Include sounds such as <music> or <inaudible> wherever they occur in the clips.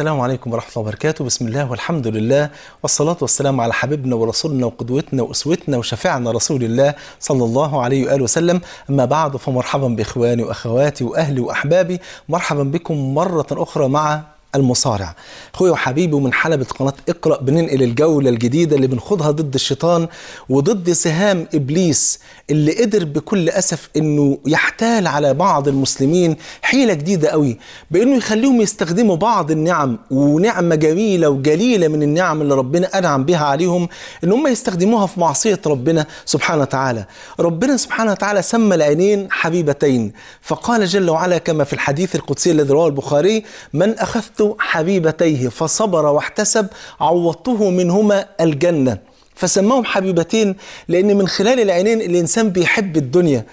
السلام عليكم ورحمة الله وبركاته بسم الله والحمد لله والصلاة والسلام على حبيبنا ورسولنا وقدوتنا وأسوتنا وشفيعنا رسول الله صلى الله عليه وآله وسلم أما بعد فمرحبا بإخواني وأخواتي وأهلي وأحبابي مرحبا بكم مرة أخرى مع المصارع اخويا وحبيبي ومن حلبة قناة اقرأ بننقل الجولة الجديدة اللي بنخوضها ضد الشيطان وضد سهام إبليس اللي قدر بكل أسف أنه يحتال على بعض المسلمين حيلة جديدة قوي بأنه يخليهم يستخدموا بعض النعم ونعمة جميلة وجليلة من النعم اللي ربنا أنعم بها عليهم أن هم يستخدموها في معصية ربنا سبحانه وتعالى ربنا سبحانه وتعالى سمى العينين حبيبتين فقال جل وعلا كما في الحديث القدسي الذي رواه البخاري من أخذت حبيبتيه فصبر واحتسب عوضته منهما الجنة فسماهم حبيبتين لأن من خلال العينين الإنسان بيحب الدنيا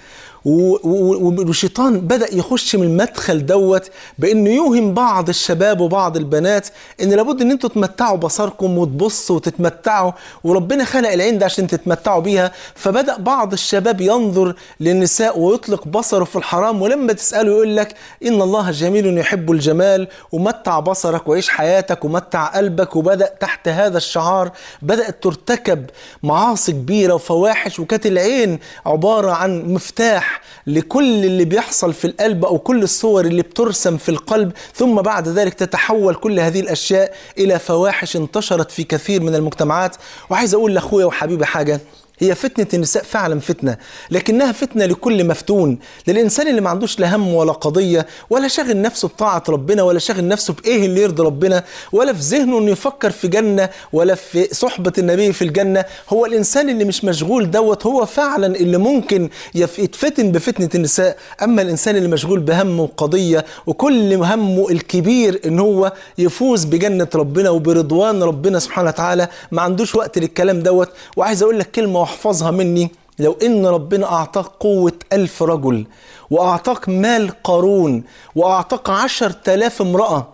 والشيطان بدأ يخش من المدخل دوت بأنه يوهم بعض الشباب وبعض البنات أن لابد أن أنتوا تمتعوا بصركم وتبصوا وتتمتعوا وربنا خلق العين ده عشان تتمتعوا بيها فبدأ بعض الشباب ينظر للنساء ويطلق بصره في الحرام ولما تسأله يقول لك إن الله جميل يحب الجمال ومتع بصرك وعيش حياتك ومتع قلبك وبدأ تحت هذا الشعار بدأت ترتكب معاصي كبيرة وفواحش وكانت العين عبارة عن مفتاح لكل اللي بيحصل في القلب أو كل الصور اللي بترسم في القلب ثم بعد ذلك تتحول كل هذه الأشياء إلى فواحش انتشرت في كثير من المجتمعات وعايز أقول لأخويا وحبيبي حاجة هي فتنة النساء فعلا فتنة لكنها فتنة لكل مفتون للإنسان اللي ما عندوش لا هم ولا قضية ولا شاغل نفسه بطاعة ربنا ولا شاغل نفسه بإيه اللي يرضي ربنا ولا في ذهنه إنه يفكر في جنة ولا في صحبة النبي في الجنة هو الإنسان اللي مش مشغول دوت هو فعلا اللي ممكن يتفتن بفتنة النساء أما الإنسان اللي مشغول بهم وقضية وكل همه الكبير إن هو يفوز بجنة ربنا وبرضوان ربنا سبحانه وتعالى ما عندوش وقت للكلام دوت وعايز أقول لك كلمة واحفظها مني لو ان ربنا اعطاك قوة الف رجل واعطاك مال قارون واعطاك عشر تلاف امرأة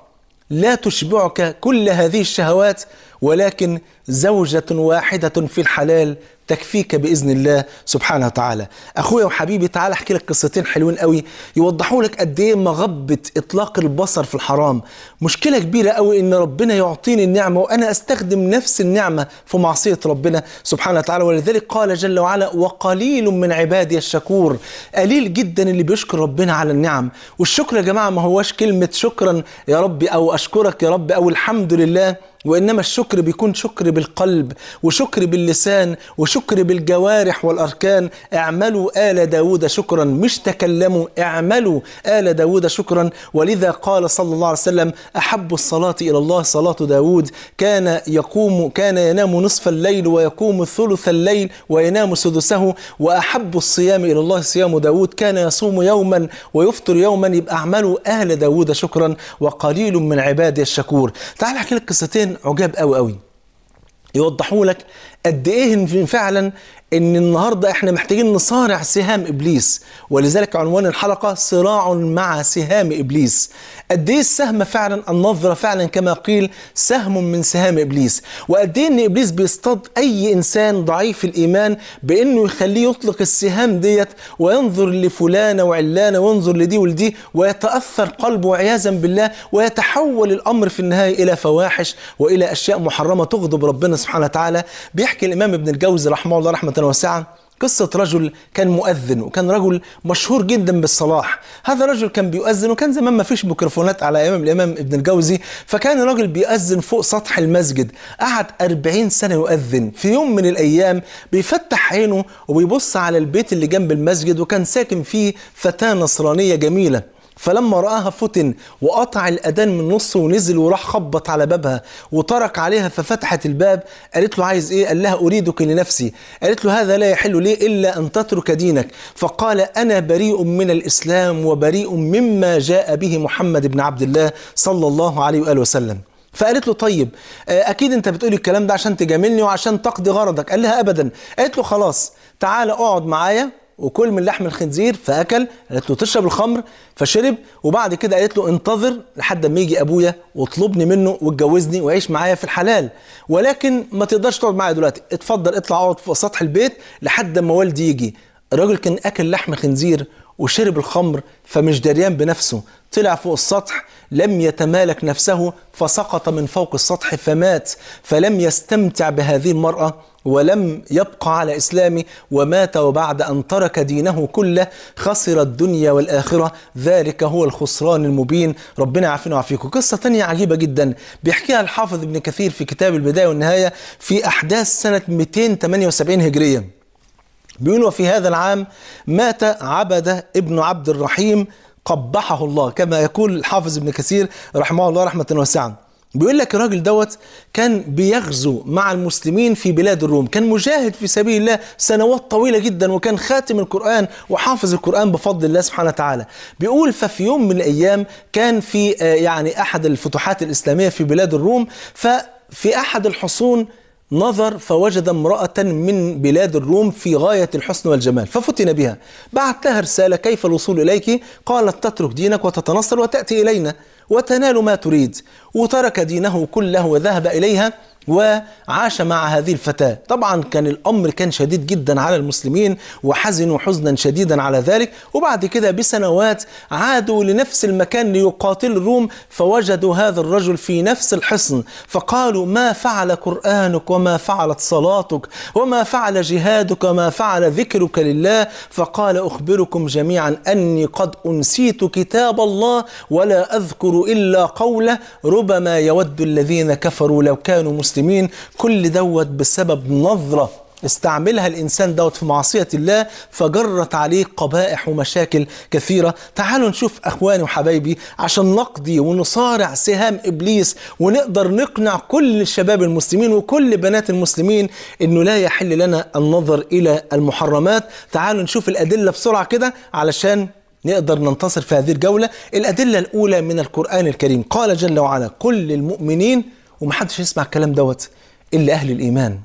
لا تشبعك كل هذه الشهوات ولكن زوجة واحدة في الحلال تكفيك باذن الله سبحانه وتعالى اخويا وحبيبي تعال احكي لك قصتين حلوين قوي يوضحوا لك قد ايه مغبه اطلاق البصر في الحرام مشكله كبيره قوي ان ربنا يعطيني النعمه وانا استخدم نفس النعمه في معصيه ربنا سبحانه وتعالى ولذلك قال جل وعلا وقليل من عبادي الشكور قليل جدا اللي بيشكر ربنا على النعم والشكر يا جماعه ما هواش كلمه شكرا يا ربي او اشكرك يا ربي او الحمد لله وإنما الشكر بيكون شكر بالقلب وشكر باللسان وشكر بالجوارح والأركان اعملوا آل داود شكرا مش تكلموا اعملوا آل داود شكرا ولذا قال صلى الله عليه وسلم أحب الصلاة إلى الله صلاة داود كان يقوم كان ينام نصف الليل ويقوم ثلث الليل وينام سدسه وأحب الصيام إلى الله صيام داود كان يصوم يوما ويفطر يوما يبقى اعملوا آل داود شكرا وقليل من عبادي الشكور تعال أحكي لك قصتين عجاب قوي قوي يوضحوا لك قد ايه فعلا ان النهارده احنا محتاجين نصارع سهام ابليس ولذلك عنوان الحلقه صراع مع سهام ابليس قد ايه السهم فعلا النظره فعلا كما قيل سهم من سهام ابليس وقد ايه ان ابليس بيصطاد اي انسان ضعيف الايمان بانه يخليه يطلق السهام ديت وينظر لفلانه وعلانه وينظر لدي ولدي ويتاثر قلبه وعياذا بالله ويتحول الامر في النهايه الى فواحش والى اشياء محرمه تغضب ربنا سبحانه وتعالى بيحكي الإمام ابن الجوزي رحمه الله رحمة واسعة قصة رجل كان مؤذن وكان رجل مشهور جدا بالصلاح هذا الرجل كان بيؤذن وكان زمان ما فيش ميكروفونات على أمام الإمام ابن الجوزي فكان راجل بيؤذن فوق سطح المسجد قعد 40 سنة يؤذن في يوم من الأيام بيفتح عينه وبيبص على البيت اللي جنب المسجد وكان ساكن فيه فتاة نصرانية جميلة فلما رآها فتن وقطع الأذان من نصه ونزل وراح خبط على بابها وطرق عليها ففتحت الباب قالت له عايز إيه؟ قال لها أريدك لنفسي قالت له هذا لا يحل لي إلا أن تترك دينك فقال أنا بريء من الإسلام وبريء مما جاء به محمد بن عبد الله صلى الله عليه وآله وسلم فقالت له طيب آه، اكيد انت بتقولي الكلام ده عشان تجاملني وعشان تقضي غرضك قال لها ابدا قالت له خلاص تعالى اقعد معايا وكل من لحم الخنزير فاكل قالت له تشرب الخمر فشرب وبعد كده قالت له انتظر لحد ما يجي ابويا واطلبني منه واتجوزني وعيش معايا في الحلال ولكن ما تقدرش تقعد معايا دلوقتي اتفضل اطلع اقعد في سطح البيت لحد ما والدي يجي الراجل كان اكل لحم خنزير وشرب الخمر فمش دريان بنفسه طلع فوق السطح لم يتمالك نفسه فسقط من فوق السطح فمات فلم يستمتع بهذه المرأة ولم يبقى على إسلامه ومات وبعد أن ترك دينه كله خسر الدنيا والآخرة ذلك هو الخسران المبين ربنا عافينا وعافيكم قصة تانية عجيبة جدا بيحكيها الحافظ ابن كثير في كتاب البداية والنهاية في أحداث سنة 278 هجرية بيقول وفي هذا العام مات عبده ابن عبد الرحيم قبحه الله كما يقول الحافظ ابن كثير رحمه الله رحمة واسعة بيقول لك الراجل دوت كان بيغزو مع المسلمين في بلاد الروم كان مجاهد في سبيل الله سنوات طويلة جدا وكان خاتم القرآن وحافظ القرآن بفضل الله سبحانه وتعالى بيقول ففي يوم من الأيام كان في آه، يعني أحد الفتوحات الإسلامية في بلاد الروم ففي أحد الحصون نظر فوجد امرأة من بلاد الروم في غاية الحسن والجمال ففتن بها بعت لها رسالة كيف الوصول إليك قالت تترك دينك وتتنصر وتأتي إلينا وتنال ما تريد وترك دينه كله وذهب إليها وعاش مع هذه الفتاة طبعا كان الأمر كان شديد جدا على المسلمين وحزنوا حزنا شديدا على ذلك وبعد كده بسنوات عادوا لنفس المكان ليقاتلوا الروم فوجدوا هذا الرجل في نفس الحصن فقالوا ما فعل قرآنك وما فعلت صلاتك وما فعل جهادك وما فعل ذكرك لله فقال أخبركم جميعا أني قد أنسيت كتاب الله ولا أذكر إلا قوله ربما يود الذين كفروا لو كانوا مسلمين المسلمين كل دوت بسبب نظرة استعملها الإنسان دوت في معصية الله فجرت عليه قبائح ومشاكل كثيرة تعالوا نشوف أخواني وحبايبي عشان نقضي ونصارع سهام إبليس ونقدر نقنع كل شباب المسلمين وكل بنات المسلمين أنه لا يحل لنا النظر إلى المحرمات تعالوا نشوف الأدلة بسرعة كده علشان نقدر ننتصر في هذه الجولة الأدلة الأولى من القرآن الكريم قال جل وعلا كل المؤمنين ومحدش يسمع الكلام دوت إلا أهل الإيمان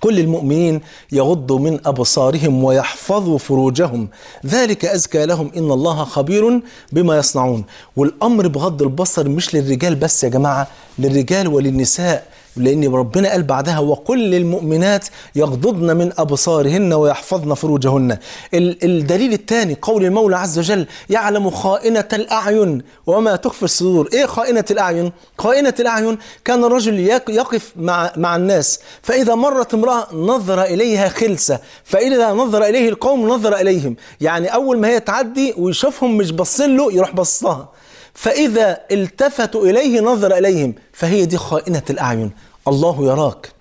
كل المؤمنين يغضوا من أبصارهم ويحفظوا فروجهم ذلك أزكى لهم إن الله خبير بما يصنعون والأمر بغض البصر مش للرجال بس يا جماعة للرجال وللنساء لأن ربنا قال بعدها وقل للمؤمنات يغضضن من أبصارهن ويحفظن فروجهن الدليل الثاني قول المولى عز وجل يعلم خائنة الأعين وما تخفي الصدور إيه خائنة الأعين؟ خائنة الأعين كان الرجل يقف مع, مع الناس فإذا مرت امرأة نظر إليها خلسة فإذا نظر إليه القوم نظر إليهم يعني أول ما هي تعدي ويشوفهم مش باصين له يروح بصها فإذا التفتوا إليه نظر إليهم فهي دي خائنة الأعين الله يراك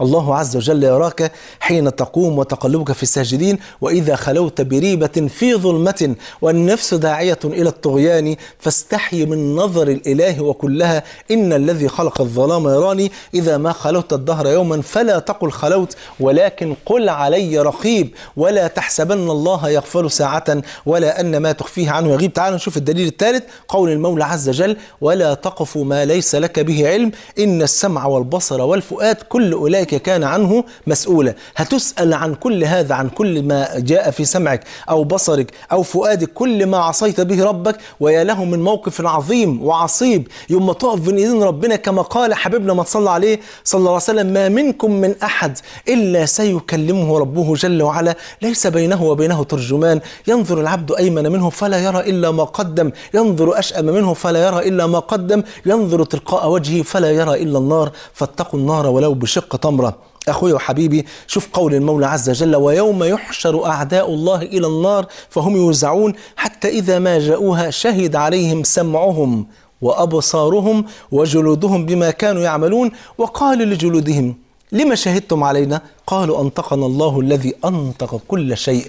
الله عز وجل يراك حين تقوم وتقلبك في الساجدين وإذا خلوت بريبة في ظلمة والنفس داعية إلى الطغيان فاستحي من نظر الإله وكلها إن الذي خلق الظلام يراني إذا ما خلوت الدهر يوما فلا تقل خلوت ولكن قل علي رقيب ولا تحسبن الله يغفل ساعة ولا أن ما تخفيه عنه يغيب تعال نشوف الدليل الثالث قول المولى عز وجل ولا تقف ما ليس لك به علم إن السمع والبصر والفؤاد كل أولئك ذلك كان عنه مسؤولا هتسأل عن كل هذا عن كل ما جاء في سمعك أو بصرك أو فؤادك كل ما عصيت به ربك ويا له من موقف عظيم وعصيب يوم ما تقف بين إيدين ربنا كما قال حبيبنا ما تصلى عليه صلى الله عليه وسلم ما منكم من أحد إلا سيكلمه ربه جل وعلا ليس بينه وبينه ترجمان ينظر العبد أيمن منه فلا يرى إلا ما قدم ينظر أشأم منه فلا يرى إلا ما قدم ينظر تلقاء وجهه فلا يرى إلا النار فاتقوا النار ولو بشق طمر أمره أخوي وحبيبي شوف قول المولى عز وجل ويوم يحشر أعداء الله إلى النار فهم يوزعون حتى إذا ما جاءوها شهد عليهم سمعهم وأبصارهم وجلودهم بما كانوا يعملون وقال لجلودهم لما شهدتم علينا قالوا أنطقنا الله الذي أنطق كل شيء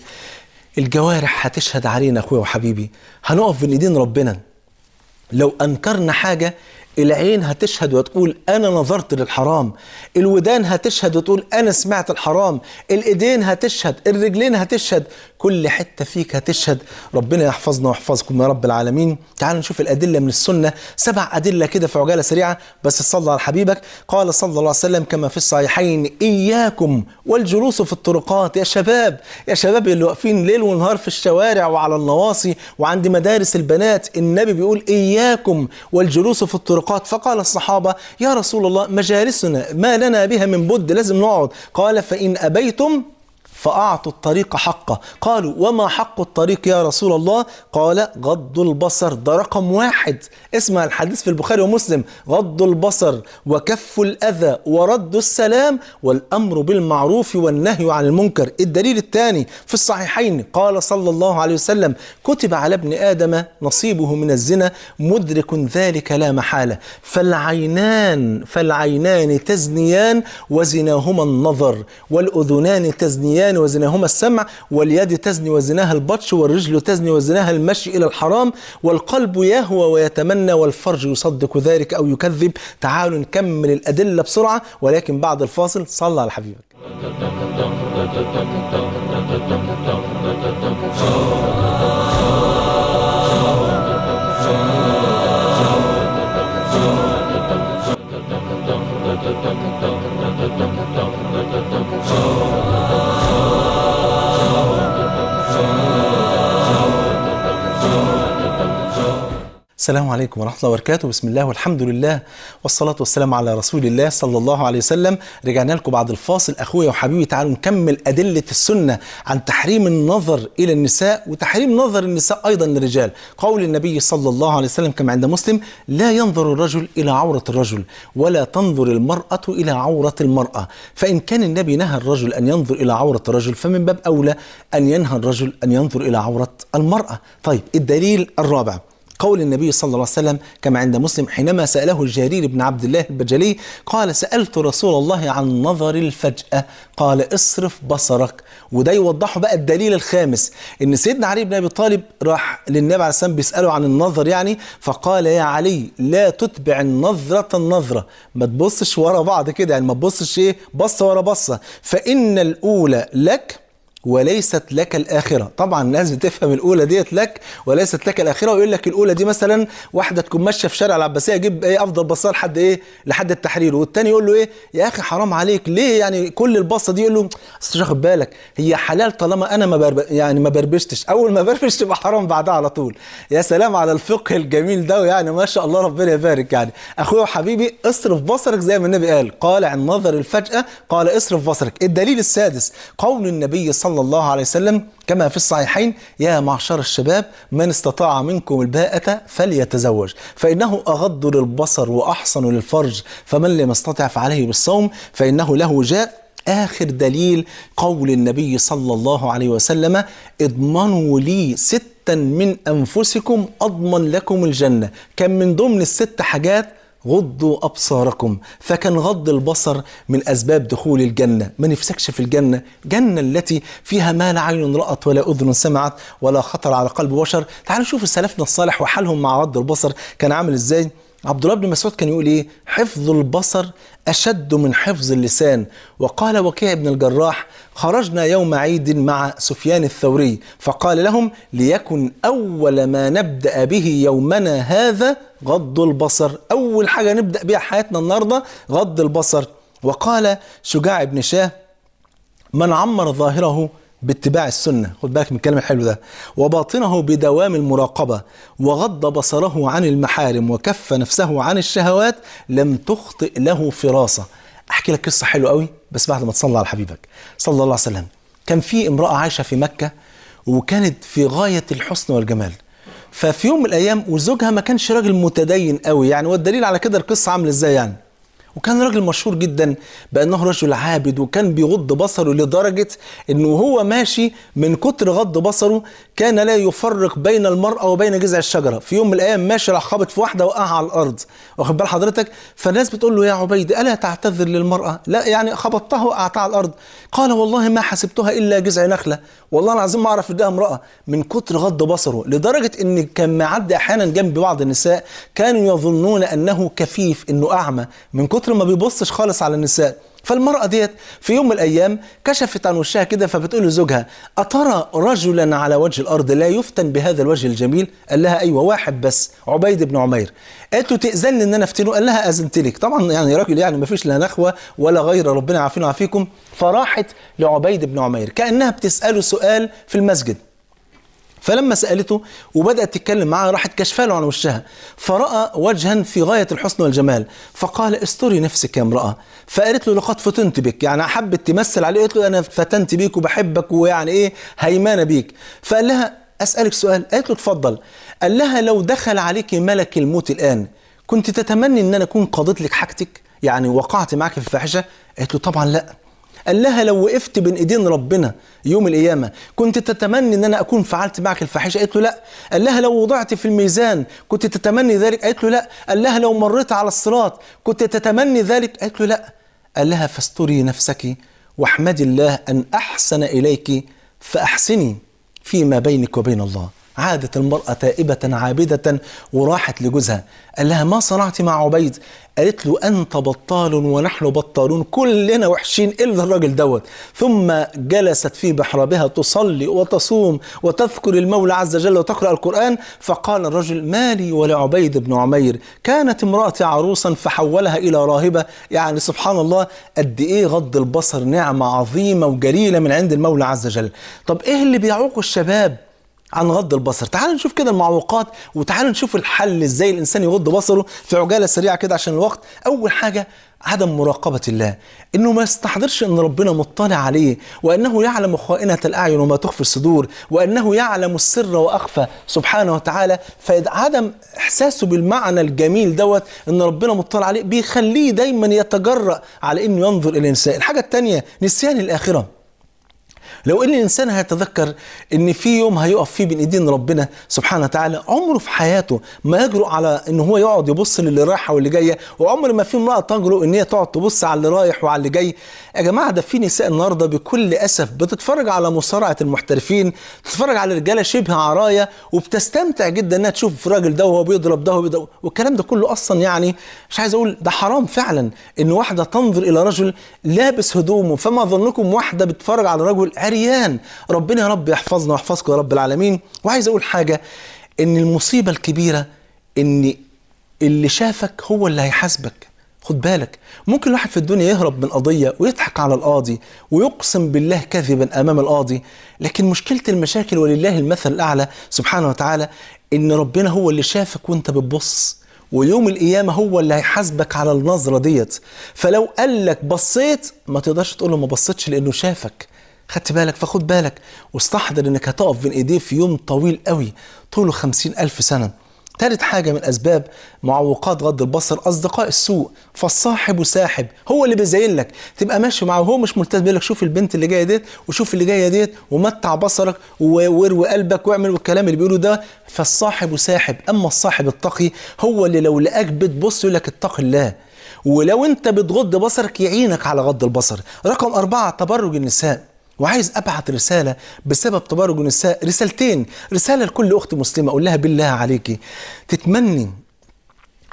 الجوارح هتشهد علينا أخوي وحبيبي هنقف بين إيدين ربنا لو أنكرنا حاجة العين هتشهد وتقول أنا نظرت للحرام الودان هتشهد وتقول أنا سمعت الحرام الإيدين هتشهد الرجلين هتشهد كل حتة فيك هتشهد ربنا يحفظنا ويحفظكم يا رب العالمين تعالوا نشوف الأدلة من السنة سبع أدلة كده في عجالة سريعة بس صلى على حبيبك قال صلى الله عليه وسلم كما في الصحيحين إياكم والجلوس في الطرقات يا شباب يا شباب اللي واقفين ليل ونهار في الشوارع وعلى النواصي وعند مدارس البنات النبي بيقول إياكم والجلوس في الطرقات المخلوقات فقال الصحابة يا رسول الله مجالسنا ما لنا بها من بد لازم نقعد قال فإن أبيتم فأعطوا الطريق حقه قالوا وما حق الطريق يا رسول الله قال غض البصر ده رقم واحد اسمع الحديث في البخاري ومسلم غض البصر وكف الأذى ورد السلام والأمر بالمعروف والنهي عن المنكر الدليل الثاني في الصحيحين قال صلى الله عليه وسلم كتب على ابن آدم نصيبه من الزنا مدرك ذلك لا محالة فالعينان فالعينان تزنيان وزناهما النظر والأذنان تزنيان العينان وزناهما السمع واليد تزني وزناها البطش والرجل تزني وزناها المشي إلى الحرام والقلب يهوى ويتمنى والفرج يصدق ذلك أو يكذب تعالوا نكمل الأدلة بسرعة ولكن بعد الفاصل صلى على حبيبك السلام عليكم ورحمة الله وبركاته بسم الله والحمد لله والصلاة والسلام على رسول الله صلى الله عليه وسلم رجعنا لكم بعد الفاصل أخويا وحبيبي تعالوا نكمل أدلة السنة عن تحريم النظر إلى النساء وتحريم نظر النساء أيضا للرجال قول النبي صلى الله عليه وسلم كما عند مسلم لا ينظر الرجل إلى عورة الرجل ولا تنظر المرأة إلى عورة المرأة فإن كان النبي نهى الرجل أن ينظر إلى عورة الرجل فمن باب أولى أن ينهى الرجل أن ينظر إلى عورة المرأة طيب الدليل الرابع قول النبي صلى الله عليه وسلم كما عند مسلم حينما سأله الجرير بن عبد الله البجلي قال سألت رسول الله عن نظر الفجأة قال اصرف بصرك وده يوضح بقى الدليل الخامس ان سيدنا علي بن ابي طالب راح للنبي عليه السلام بيساله عن النظر يعني فقال يا علي لا تتبع النظرة النظرة ما تبصش ورا بعض كده يعني ما تبصش ايه بصه ورا بصه فان الاولى لك وليست لك الآخرة طبعا الناس بتفهم الأولى ديت لك وليست لك الآخرة ويقول لك الأولى دي مثلا واحدة تكون ماشية في شارع العباسية أجيب إيه أفضل بصة لحد إيه لحد التحرير والتاني يقول له إيه يا أخي حرام عليك ليه يعني كل البصة دي يقول له أصل واخد بالك هي حلال طالما أنا ما برب... يعني ما بربشتش أول ما <laughs> بربش تبقى حرام بعدها على طول يا سلام على الفقه الجميل ده ويعني ما شاء الله ربنا يبارك يعني أخويا وحبيبي اصرف بصرك زي ما النبي قال قال عن نظر الفجأة قال اصرف بصرك الدليل السادس قول النبي صلى صلى الله عليه وسلم كما في الصحيحين يا معشر الشباب من استطاع منكم الباءة فليتزوج فإنه أغض للبصر وأحصن للفرج فمن لم يستطع فعليه بالصوم فإنه له جاء آخر دليل قول النبي صلى الله عليه وسلم اضمنوا لي ستا من أنفسكم أضمن لكم الجنة كان من ضمن الست حاجات غضوا أبصاركم فكان غض البصر من أسباب دخول الجنة ما نفسكش في الجنة جنة التي فيها ما لا عين رأت ولا أذن سمعت ولا خطر على قلب بشر تعالوا نشوف سلفنا الصالح وحالهم مع غض البصر كان عامل إزاي عبد الله بن مسعود كان يقول ايه حفظ البصر اشد من حفظ اللسان وقال وكيع بن الجراح خرجنا يوم عيد مع سفيان الثوري فقال لهم ليكن اول ما نبدا به يومنا هذا غض البصر اول حاجه نبدا بها حياتنا النهارده غض البصر وقال شجاع بن شاه من عمر ظاهره باتباع السنة خد بالك من الكلام الحلو ده وباطنه بدوام المراقبة وغض بصره عن المحارم وكف نفسه عن الشهوات لم تخطئ له فراسة أحكي لك قصة حلوة قوي بس بعد ما تصلى على حبيبك صلى الله عليه وسلم كان في امرأة عايشة في مكة وكانت في غاية الحسن والجمال ففي يوم من الأيام وزوجها ما كانش راجل متدين قوي يعني والدليل على كده القصة عامل إزاي يعني وكان راجل مشهور جدا بانه رجل عابد وكان بيغض بصره لدرجه انه هو ماشي من كتر غض بصره كان لا يفرق بين المراه وبين جذع الشجره في يوم من الايام ماشي راح خابط في واحده وقعها على الارض واخد بال حضرتك فالناس بتقول له يا عبيد الا تعتذر للمراه لا يعني خبطتها وقعتها على الارض قال والله ما حسبتها الا جذع نخله والله العظيم ما اعرف انها امراه من كتر غض بصره لدرجه ان كان معدي احيانا جنب بعض النساء كانوا يظنون انه كفيف انه اعمى من كتر العطر ما بيبصش خالص على النساء فالمرأة ديت في يوم من الأيام كشفت عن وشها كده فبتقول لزوجها أترى رجلا على وجه الأرض لا يفتن بهذا الوجه الجميل قال لها أيوة واحد بس عبيد بن عمير قالت له تأذن إن أنا أفتنه قال لها أذنت لك طبعا يعني راجل يعني ما فيش لا نخوة ولا غير ربنا عافينا عافيكم فراحت لعبيد بن عمير كأنها بتسأله سؤال في المسجد فلما سالته وبدات تتكلم معاه راحت كشفه له عن وشها فراى وجها في غايه الحسن والجمال فقال استري نفسك يا امراه فقالت له لقد فتنت بك يعني حبت تمثل عليه قالت له انا فتنت بيك وبحبك ويعني ايه هيمانه بيك فقال لها اسالك سؤال قالت له اتفضل قال لها لو دخل عليك ملك الموت الان كنت تتمني ان انا اكون قضيت لك حاجتك يعني وقعت معك في الفاحشه قالت له طبعا لا قال لها لو وقفت بين ايدين ربنا يوم القيامه كنت تتمني ان انا اكون فعلت معك الفاحشه قالت له لا قال لها لو وضعت في الميزان كنت تتمني ذلك قالت له لا قال لها لو مريت على الصراط كنت تتمني ذلك قالت له لا قال لها فاستري نفسك واحمدي الله ان احسن اليك فاحسني فيما بينك وبين الله عادت المرأة تائبة عابدة وراحت لجوزها قال لها ما صنعت مع عبيد قالت له أنت بطال ونحن بطالون كلنا وحشين إلا الراجل دوت ثم جلست في محرابها تصلي وتصوم وتذكر المولى عز وجل وتقرأ القرآن فقال الرجل ما لي ولعبيد بن عمير كانت امرأتي عروسا فحولها إلى راهبة يعني سبحان الله قد إيه غض البصر نعمة عظيمة وجليلة من عند المولى عز وجل طب إيه اللي بيعوق الشباب عن غض البصر تعالوا نشوف كده المعوقات وتعالوا نشوف الحل ازاي الانسان يغض بصره في عجاله سريعه كده عشان الوقت اول حاجه عدم مراقبة الله انه ما يستحضرش ان ربنا مطلع عليه وانه يعلم خائنة الاعين وما تخفي الصدور وانه يعلم السر واخفى سبحانه وتعالى فعدم احساسه بالمعنى الجميل دوت ان ربنا مطلع عليه بيخليه دايما يتجرأ على انه ينظر الى الانسان الحاجة التانية نسيان الاخرة لو ان الانسان هيتذكر ان في يوم هيقف فيه بين ايدين ربنا سبحانه وتعالى عمره في حياته ما يجرؤ على ان هو يقعد يبص للي رايحه واللي جايه وعمر ما في امراه تجرؤ ان هي تقعد تبص على اللي رايح وعلى اللي جاي يا جماعه ده في نساء النهارده بكل اسف بتتفرج على مصارعه المحترفين بتتفرج على رجاله شبه عرايا وبتستمتع جدا انها تشوف الراجل ده وهو بيضرب ده وبيضرب والكلام ده كله اصلا يعني مش عايز اقول ده حرام فعلا ان واحده تنظر الى رجل لابس هدومه فما ظنكم واحده بتتفرج على رجل عري عريان ربنا يا رب يحفظنا ويحفظكم يا رب العالمين وعايز اقول حاجه ان المصيبه الكبيره ان اللي شافك هو اللي هيحاسبك خد بالك ممكن الواحد في الدنيا يهرب من قضية ويضحك على القاضي ويقسم بالله كذبا أمام القاضي لكن مشكلة المشاكل ولله المثل الأعلى سبحانه وتعالى إن ربنا هو اللي شافك وأنت بتبص ويوم القيامة هو اللي هيحاسبك على النظرة ديت فلو قال لك بصيت ما تقدرش تقول له ما بصيتش لأنه شافك خدت بالك فخد بالك واستحضر انك هتقف بين ايديه في يوم طويل قوي طوله خمسين الف سنة تالت حاجة من أسباب معوقات غض البصر أصدقاء السوء فالصاحب ساحب هو اللي بيزين لك تبقى ماشي معاه وهو مش ملتزم بيقول لك شوف البنت اللي جاية ديت وشوف اللي جاية ديت ومتع بصرك واروي قلبك واعمل والكلام اللي بيقوله ده فالصاحب ساحب أما الصاحب التقي هو اللي لو لقاك بتبص يقول لك اتقي الله ولو أنت بتغض بصرك يعينك على غض البصر رقم أربعة تبرج النساء وعايز ابعت رساله بسبب تبرج النساء رسالتين رساله لكل اخت مسلمه اقول لها بالله عليكي تتمني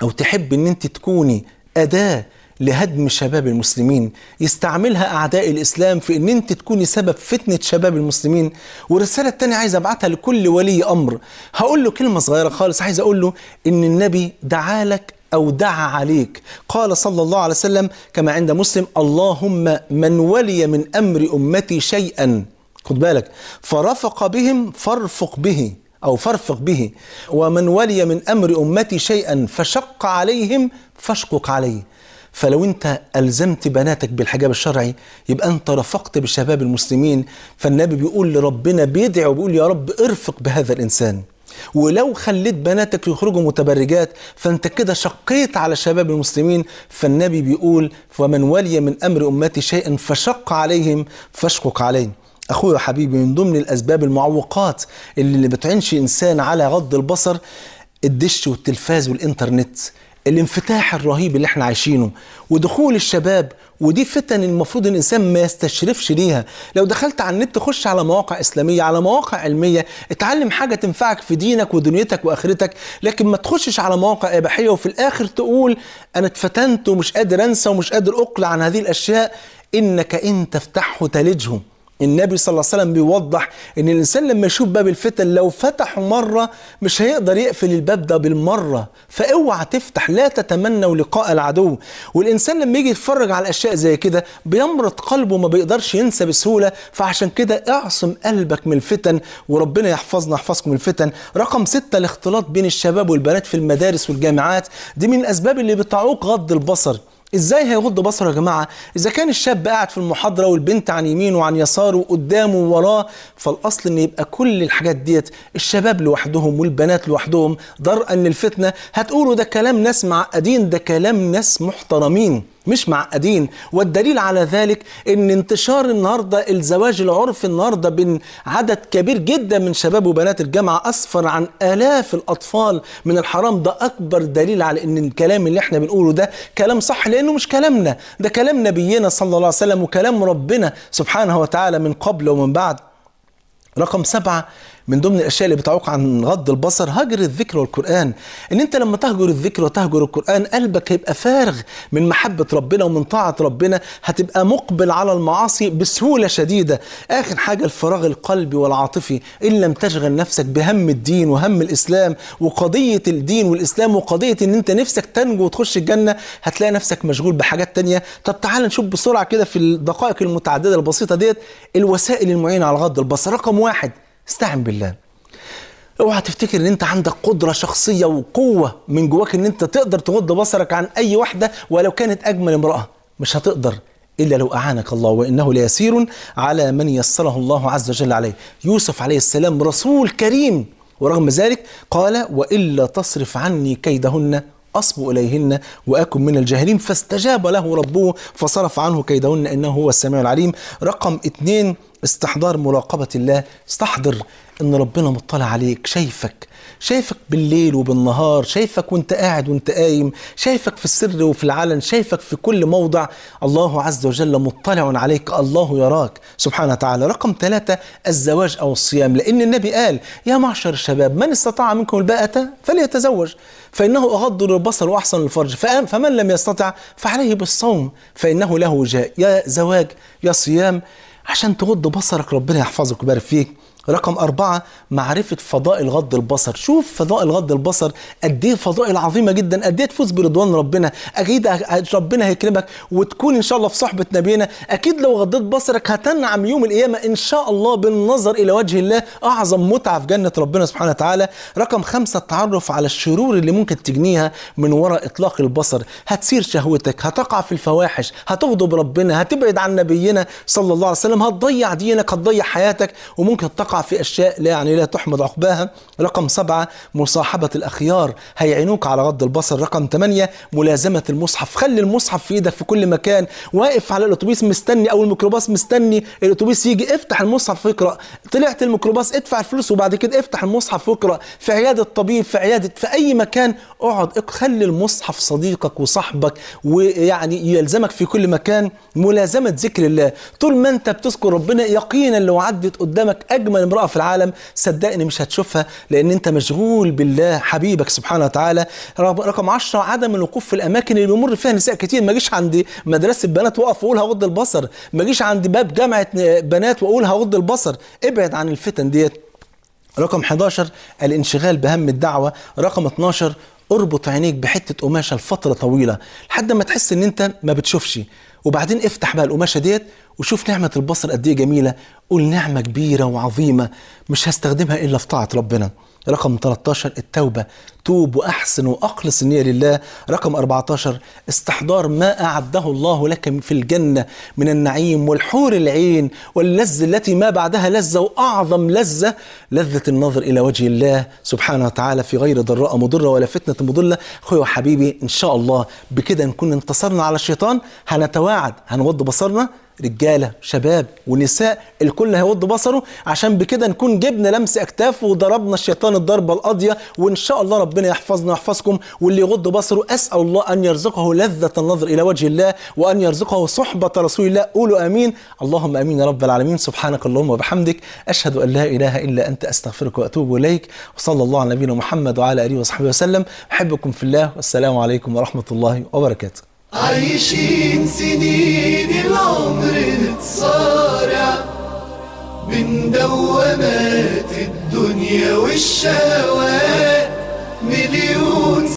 او تحب ان انت تكوني اداه لهدم شباب المسلمين يستعملها أعداء الإسلام في أن أنت تكوني سبب فتنة شباب المسلمين والرسالة الثانيه عايز أبعتها لكل ولي أمر هقول له كلمة صغيرة خالص عايز أقول له أن النبي دعالك أو دعا عليك قال صلى الله عليه وسلم كما عند مسلم اللهم من ولي من أمر أمتي شيئا خد بالك فرفق بهم فارفق به أو فارفق به ومن ولي من أمر أمتي شيئا فشق عليهم فاشقق عليه فلو انت الزمت بناتك بالحجاب الشرعي يبقى انت رفقت بشباب المسلمين فالنبي بيقول لربنا بيدعي وبيقول يا رب ارفق بهذا الانسان ولو خليت بناتك يخرجوا متبرجات فانت كده شقيت على شباب المسلمين فالنبي بيقول ومن ولي من امر امتي شيئا فشق عليهم فاشقق عليه اخويا حبيبي من ضمن الاسباب المعوقات اللي بتعنش انسان على غض البصر الدش والتلفاز والانترنت الانفتاح الرهيب اللي احنا عايشينه ودخول الشباب ودي فتن المفروض الانسان ما يستشرفش ليها لو دخلت على النت خش على مواقع اسلاميه على مواقع علميه اتعلم حاجه تنفعك في دينك ودنيتك واخرتك لكن ما تخشش على مواقع اباحيه وفي الاخر تقول انا اتفتنت ومش قادر انسى ومش قادر اقلع عن هذه الاشياء انك ان تفتحه تلجهم النبي صلى الله عليه وسلم بيوضح ان الانسان لما يشوف باب الفتن لو فتحه مره مش هيقدر يقفل الباب ده بالمره فاوعى تفتح لا تتمنوا لقاء العدو والانسان لما يجي يتفرج على اشياء زي كده بيمرض قلبه ما بيقدرش ينسى بسهوله فعشان كده اعصم قلبك من الفتن وربنا يحفظنا يحفظكم من الفتن رقم ستة الاختلاط بين الشباب والبنات في المدارس والجامعات دي من الاسباب اللي بتعوق غض البصر ازاي هيغض بصره يا جماعه اذا كان الشاب قاعد في المحاضره والبنت عن يمينه وعن يساره وقدامه ووراه فالاصل ان يبقى كل الحاجات ديت الشباب لوحدهم والبنات لوحدهم درءا للفتنه هتقولوا ده كلام ناس معقدين ده كلام ناس محترمين مش معقدين والدليل على ذلك ان انتشار النهارده الزواج العرفي النهارده بين عدد كبير جدا من شباب وبنات الجامعه اسفر عن الاف الاطفال من الحرام ده اكبر دليل على ان الكلام اللي احنا بنقوله ده كلام صح لانه مش كلامنا ده كلام نبينا صلى الله عليه وسلم وكلام ربنا سبحانه وتعالى من قبل ومن بعد رقم سبعة من ضمن الاشياء اللي بتعوق عن غض البصر هجر الذكر والقران ان انت لما تهجر الذكر وتهجر القران قلبك هيبقى فارغ من محبه ربنا ومن طاعه ربنا هتبقى مقبل على المعاصي بسهوله شديده اخر حاجه الفراغ القلبي والعاطفي ان لم تشغل نفسك بهم الدين وهم الاسلام وقضيه الدين والاسلام وقضيه ان انت نفسك تنجو وتخش الجنه هتلاقي نفسك مشغول بحاجات تانية طب تعال نشوف بسرعه كده في الدقائق المتعدده البسيطه ديت الوسائل المعينه على غض البصر رقم واحد استعن بالله اوعى تفتكر ان انت عندك قدره شخصيه وقوه من جواك ان انت تقدر تغض بصرك عن اي واحده ولو كانت اجمل امراه مش هتقدر الا لو اعانك الله وانه ليسير على من يسره الله عز وجل عليه يوسف عليه السلام رسول كريم ورغم ذلك قال والا تصرف عني كيدهن أصب إليهن وأكن من الجاهلين فاستجاب له ربه فصرف عنه كيدهن إنه هو السميع العليم رقم اثنين استحضار مراقبة الله استحضر ان ربنا مطلع عليك شايفك شايفك بالليل وبالنهار شايفك وانت قاعد وانت قايم شايفك في السر وفي العلن شايفك في كل موضع الله عز وجل مطلع عليك الله يراك سبحانه وتعالى رقم ثلاثة الزواج أو الصيام لأن النبي قال يا معشر الشباب من استطاع منكم الباءة فليتزوج فإنه أغض للبصر وأحسن للفرج فمن لم يستطع فعليه بالصوم فإنه له وجاء يا زواج يا صيام عشان تغض بصرك ربنا يحفظك ويبارك فيك رقم أربعة معرفة فضائل غض البصر شوف فضائل غض البصر قد ايه فضائل عظيمة جدا قد ايه تفوز برضوان ربنا أكيد أه- أه- ربنا هيكرمك وتكون إن شاء الله في صحبة نبينا أكيد لو غضيت بصرك هتنعم يوم القيامة إن شاء الله بالنظر إلى وجه الله أعظم متعة في جنة ربنا سبحانه وتعالى رقم خمسة التعرف على الشرور اللي ممكن تجنيها من وراء إطلاق البصر هتسير شهوتك هتقع في الفواحش هتغضب ربنا هتبعد عن نبينا صلى الله عليه وسلم هتضيع دينك هتضيع حياتك وممكن تقع في أشياء لا يعني لا تحمد عقباها رقم سبعة مصاحبة الأخيار هيعينوك على غض البصر رقم ثمانية ملازمة المصحف خلي المصحف في إيدك في كل مكان واقف على الأتوبيس مستني أو الميكروباص مستني الأتوبيس يجي افتح المصحف واقرأ طلعت الميكروباص ادفع الفلوس وبعد كده افتح المصحف واقرأ في عيادة طبيب في عيادة في أي مكان اقعد خلي المصحف صديقك وصاحبك ويعني يلزمك في كل مكان ملازمة ذكر الله طول ما أنت بتذكر ربنا يقينا لو عدت قدامك أجمل امرأة في العالم صدقني مش هتشوفها لأن أنت مشغول بالله حبيبك سبحانه وتعالى رقم 10 عدم الوقوف في الأماكن اللي بيمر فيها نساء كتير ما جيش عند مدرسة بنات وأقف وأقول هغض البصر ما جيش عند باب جامعة بنات وأقول هغض البصر ابعد عن الفتن ديت رقم 11 الانشغال بهم الدعوة رقم 12 اربط عينيك بحتة قماشة لفترة طويلة لحد ما تحس ان انت ما بتشوفش وبعدين افتح بقى القماشة ديت وشوف نعمة البصر قد إيه جميلة قول نعمة كبيرة وعظيمة مش هستخدمها إلا في طاعة ربنا رقم 13 التوبة توب وأحسن وأخلص النية لله رقم 14 استحضار ما أعده الله لك في الجنة من النعيم والحور العين واللذة التي ما بعدها لذة وأعظم لذة لذة النظر إلى وجه الله سبحانه وتعالى في غير ضراء مضرة ولا فتنة مضلة أخوي وحبيبي إن شاء الله بكده نكون انتصرنا على الشيطان هنتواعد هنغض بصرنا رجاله شباب ونساء الكل هيغض بصره عشان بكده نكون جبنا لمس اكتاف وضربنا الشيطان الضربه القاضيه وان شاء الله ربنا يحفظنا ويحفظكم واللي يغض بصره اسال الله ان يرزقه لذه النظر الى وجه الله وان يرزقه صحبه رسول الله قولوا امين اللهم امين يا رب العالمين سبحانك اللهم وبحمدك اشهد ان لا اله الا انت استغفرك واتوب اليك وصلى الله على نبينا محمد وعلى اله وصحبه وسلم احبكم في الله والسلام عليكم ورحمه الله وبركاته عايشين سنين العمر نتصارع بين دوامات الدنيا والشوارع مليون